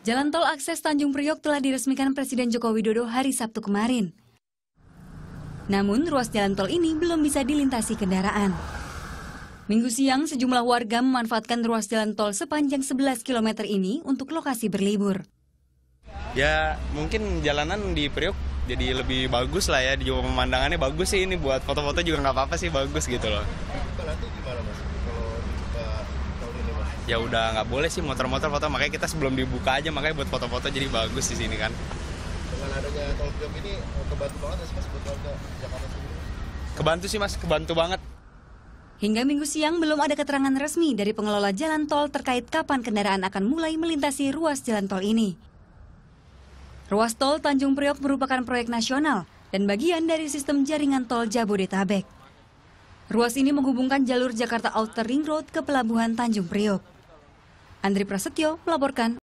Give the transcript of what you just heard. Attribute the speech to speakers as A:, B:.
A: Jalan tol akses Tanjung Priok telah diresmikan Presiden Joko Widodo hari Sabtu kemarin. Namun, ruas jalan tol ini belum bisa dilintasi kendaraan. Minggu siang, sejumlah warga memanfaatkan ruas jalan tol sepanjang 11 km ini untuk lokasi berlibur.
B: Ya, mungkin jalanan di Priok jadi lebih bagus lah ya, juga pemandangannya bagus sih ini buat foto-foto juga nggak apa-apa sih, bagus gitu loh. Kalau ya udah nggak boleh sih motor-motor foto makanya kita sebelum dibuka aja makanya buat foto-foto jadi bagus di sini kan dengan adanya tol jam ini eh, kebantu banget sih mas buat warga Jakarta sendiri kebantu sih mas kebantu banget
A: Hingga minggu siang belum ada keterangan resmi dari pengelola jalan tol terkait kapan kendaraan akan mulai melintasi ruas jalan tol ini. Ruas tol Tanjung Priok merupakan proyek nasional dan bagian dari sistem jaringan tol Jabodetabek. Ruas ini menghubungkan jalur Jakarta Outer Ring Road ke pelabuhan Tanjung Priok. Andri Prasetyo melaporkan